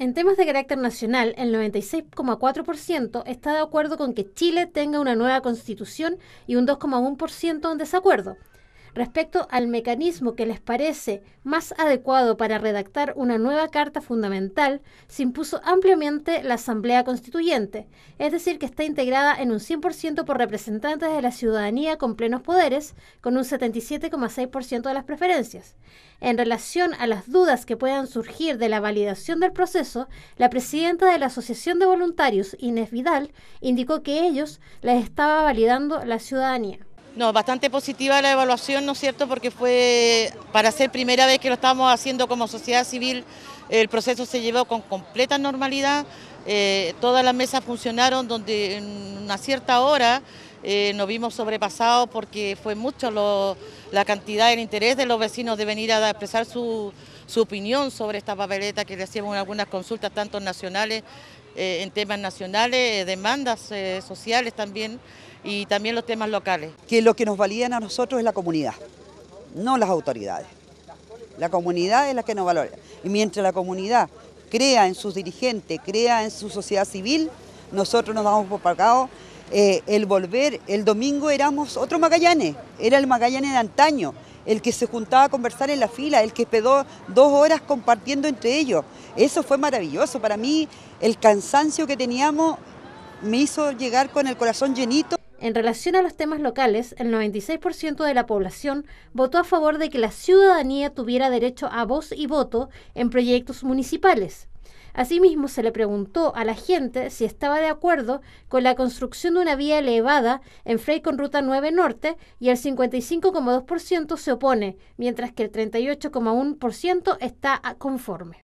En temas de carácter nacional, el 96,4% está de acuerdo con que Chile tenga una nueva constitución y un 2,1% en desacuerdo respecto al mecanismo que les parece más adecuado para redactar una nueva Carta Fundamental, se impuso ampliamente la Asamblea Constituyente, es decir, que está integrada en un 100% por representantes de la ciudadanía con plenos poderes, con un 77,6% de las preferencias. En relación a las dudas que puedan surgir de la validación del proceso, la presidenta de la Asociación de Voluntarios, Inés Vidal, indicó que ellos les estaba validando la ciudadanía. No, bastante positiva la evaluación, ¿no es cierto?, porque fue para ser primera vez que lo estábamos haciendo como sociedad civil, el proceso se llevó con completa normalidad, eh, todas las mesas funcionaron donde en una cierta hora eh, nos vimos sobrepasados porque fue mucho la cantidad, el interés de los vecinos de venir a expresar su, opinión sobre esta papeleta que le hacíamos algunas consultas tanto nacionales eh, en temas nacionales, eh, demandas eh, sociales también y también los temas locales. Que lo que nos valían a nosotros es la comunidad, no las autoridades. La comunidad es la que nos valora. Y mientras la comunidad crea en sus dirigentes, crea en su sociedad civil, nosotros nos damos por pagado el volver. El domingo éramos otro Magallanes, era el Magallanes de antaño el que se juntaba a conversar en la fila, el que esperó dos horas compartiendo entre ellos. Eso fue maravilloso. Para mí, el cansancio que teníamos me hizo llegar con el corazón llenito. En relación a los temas locales, el 96% de la población votó a favor de que la ciudadanía tuviera derecho a voz y voto en proyectos municipales. Asimismo, se le preguntó a la gente si estaba de acuerdo con la construcción de una vía elevada en Frey con Ruta 9 Norte y el 55,2% se opone, mientras que el 38,1% está conforme.